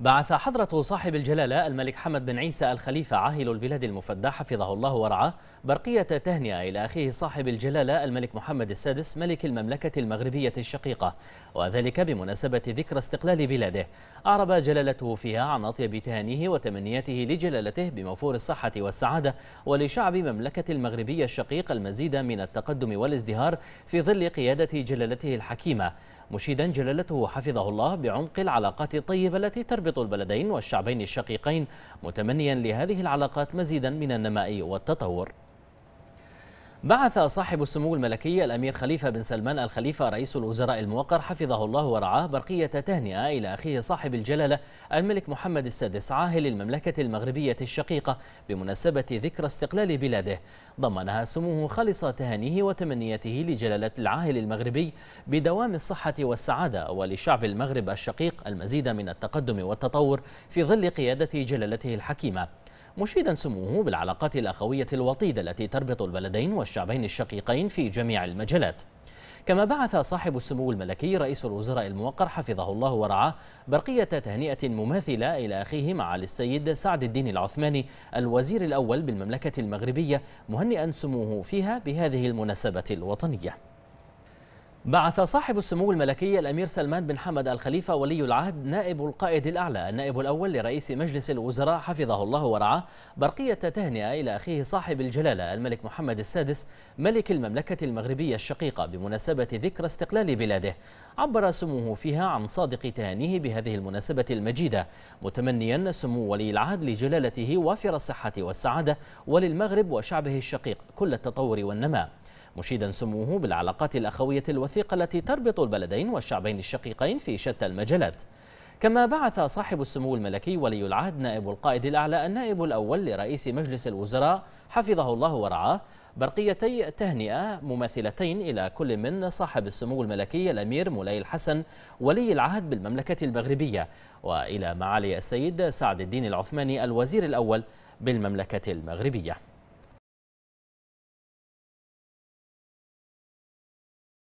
بعث حضرة صاحب الجلالة الملك حمد بن عيسى الخليفة عاهل البلاد المفدى حفظه الله ورعاه برقية تهنئة إلى أخيه صاحب الجلالة الملك محمد السادس ملك المملكة المغربية الشقيقة وذلك بمناسبة ذكرى استقلال بلاده أعرب جلالته فيها عن أطيب تهانيه وتمنياته لجلالته بموفور الصحة والسعادة ولشعب مملكة المغربية الشقيق المزيد من التقدم والازدهار في ظل قيادة جلالته الحكيمة مشيدا جلالته حفظه الله بعمق العلاقات الطيبة التي تربى يربط البلدين والشعبين الشقيقين متمنيا لهذه العلاقات مزيدا من النماء والتطور بعث صاحب السمو الملكي الأمير خليفة بن سلمان الخليفة رئيس الوزراء الموقر حفظه الله ورعاه برقية تهنئة إلى أخيه صاحب الجلالة الملك محمد السادس عاهل المملكة المغربية الشقيقة بمناسبة ذكرى استقلال بلاده ضمنها سموه خالص تهانيه وتمنياته لجلالة العاهل المغربي بدوام الصحة والسعادة ولشعب المغرب الشقيق المزيد من التقدم والتطور في ظل قيادة جلالته الحكيمة مشيدا سموه بالعلاقات الأخوية الوطيدة التي تربط البلدين والشعبين الشقيقين في جميع المجالات كما بعث صاحب السمو الملكي رئيس الوزراء الموقر حفظه الله ورعاه برقية تهنئة مماثلة إلى أخيه معالي السيد سعد الدين العثماني الوزير الأول بالمملكة المغربية مهنئا سموه فيها بهذه المناسبة الوطنية بعث صاحب السمو الملكي الأمير سلمان بن حمد الخليفة ولي العهد نائب القائد الأعلى النائب الأول لرئيس مجلس الوزراء حفظه الله ورعاه برقية تهنئة إلى أخيه صاحب الجلالة الملك محمد السادس ملك المملكة المغربية الشقيقة بمناسبة ذكرى استقلال بلاده عبر سموه فيها عن صادق تهانيه بهذه المناسبة المجيدة متمنيا سمو ولي العهد لجلالته وافر الصحة والسعادة وللمغرب وشعبه الشقيق كل التطور والنماء مشيدا سموه بالعلاقات الأخوية الوثيقة التي تربط البلدين والشعبين الشقيقين في شتى المجالات كما بعث صاحب السمو الملكي ولي العهد نائب القائد الأعلى النائب الأول لرئيس مجلس الوزراء حفظه الله ورعاه برقيتي تهنئة مماثلتين إلى كل من صاحب السمو الملكي الأمير مولاي الحسن ولي العهد بالمملكة المغربية وإلى معالي السيد سعد الدين العثماني الوزير الأول بالمملكة المغربية